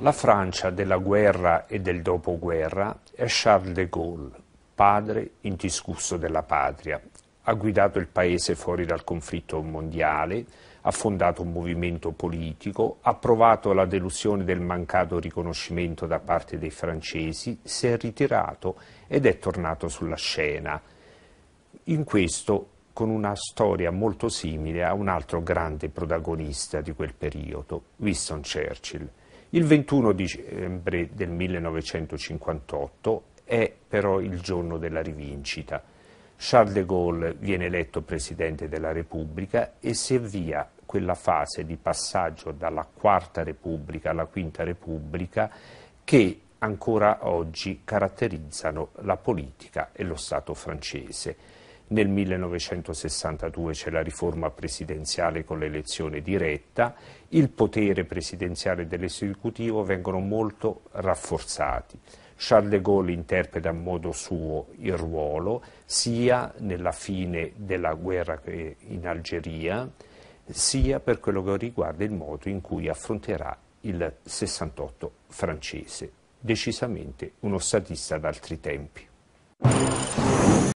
La Francia della guerra e del dopoguerra è Charles de Gaulle, padre indiscusso della patria. Ha guidato il paese fuori dal conflitto mondiale, ha fondato un movimento politico, ha provato la delusione del mancato riconoscimento da parte dei francesi, si è ritirato ed è tornato sulla scena. In questo con una storia molto simile a un altro grande protagonista di quel periodo, Winston Churchill. Il 21 dicembre del 1958 è però il giorno della rivincita. Charles de Gaulle viene eletto Presidente della Repubblica e si avvia quella fase di passaggio dalla Quarta Repubblica alla Quinta Repubblica che ancora oggi caratterizzano la politica e lo Stato francese nel 1962 c'è la riforma presidenziale con l'elezione diretta, il potere presidenziale dell'esecutivo vengono molto rafforzati. Charles de Gaulle interpreta a modo suo il ruolo sia nella fine della guerra in Algeria, sia per quello che riguarda il modo in cui affronterà il 68 francese, decisamente uno statista d'altri tempi.